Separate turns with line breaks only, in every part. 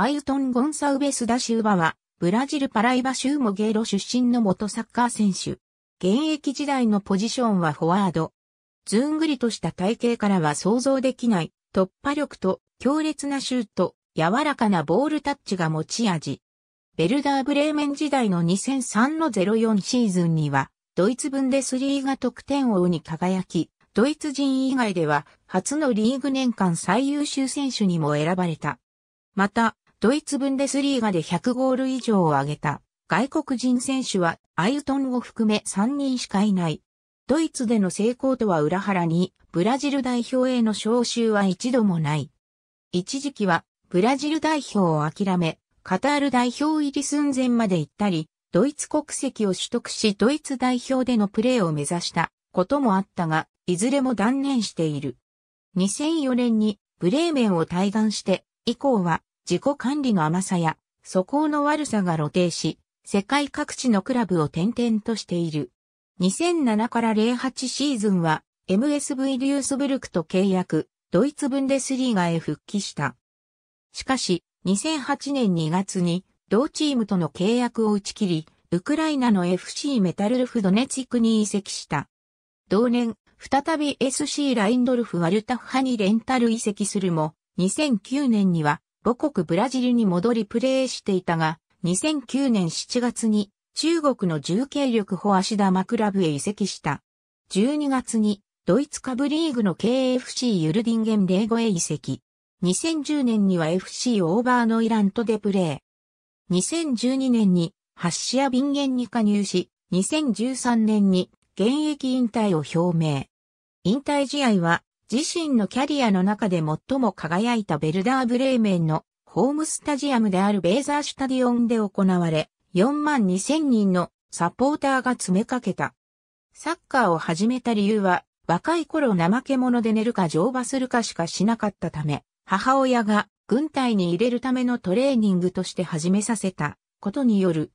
アイルトン・ゴンサウベス・ダシウバは、ブラジル・パライバ州モゲーロ出身の元サッカー選手。現役時代のポジションはフォワード。ずんぐりとした体型からは想像できない突破力と強烈なシュート、柔らかなボールタッチが持ち味。ベルダー・ブレーメン時代の2003の04シーズンには、ドイツ分でスリーが得点王に輝き、ドイツ人以外では初のリーグ年間最優秀選手にも選ばれた。また、ドイツブンデスリーガで100ゴール以上を挙げた外国人選手はアイルトンを含め3人しかいない。ドイツでの成功とは裏腹にブラジル代表への招集は一度もない。一時期はブラジル代表を諦め、カタール代表入り寸前まで行ったり、ドイツ国籍を取得しドイツ代表でのプレーを目指したこともあったが、いずれも断念している。2004年にブレーメンを退団して、以降は自己管理の甘さや、素行の悪さが露呈し、世界各地のクラブを転々としている。2007から08シーズンは MSV リュースブルクと契約、ドイツ分デスリーガへ復帰した。しかし、2008年2月に同チームとの契約を打ち切り、ウクライナの FC メタルルフドネツィクに移籍した。同年、再び SC ラインドルフ・ワルタフハにレンタル移籍するも、2009年には母国ブラジルに戻りプレーしていたが、2009年7月に中国の重慶力保足田マクラブへ移籍した。12月にドイツ株リーグの KFC ユルディンゲンレーゴへ移籍。2010年には FC オーバーノイラントでプレー。2012年にハッシアビンゲンに加入し、2013年に現役引退を表明。引退試合は自身のキャリアの中で最も輝いたベルダー・ブレーメンのホームスタジアムであるベーザーシュタディオンで行われ、4万2000人のサポーターが詰めかけた。サッカーを始めた理由は、若い頃怠け者で寝るか乗馬するかしかしなかったため、母親が軍隊に入れるためのトレーニングとして始めさせたことによる。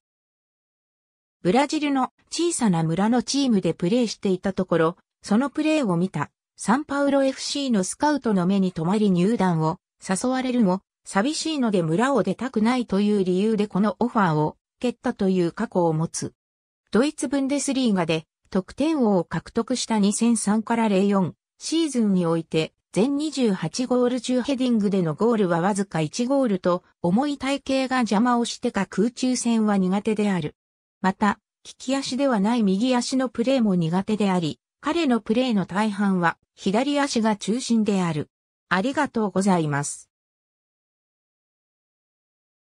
ブラジルの小さな村のチームでプレーしていたところ、そのプレーを見たサンパウロ FC のスカウトの目に留まり入団を誘われるも、寂しいので村を出たくないという理由でこのオファーを蹴ったという過去を持つ。ドイツブンデスリーガで得点王を獲得した2003から04シーズンにおいて全28ゴール中ヘディングでのゴールはわずか1ゴールと重い体型が邪魔をしてか空中戦は苦手である。また、利き足ではない右足のプレーも苦手であり、彼のプレーの大半は左足が中心である。ありがとうございます。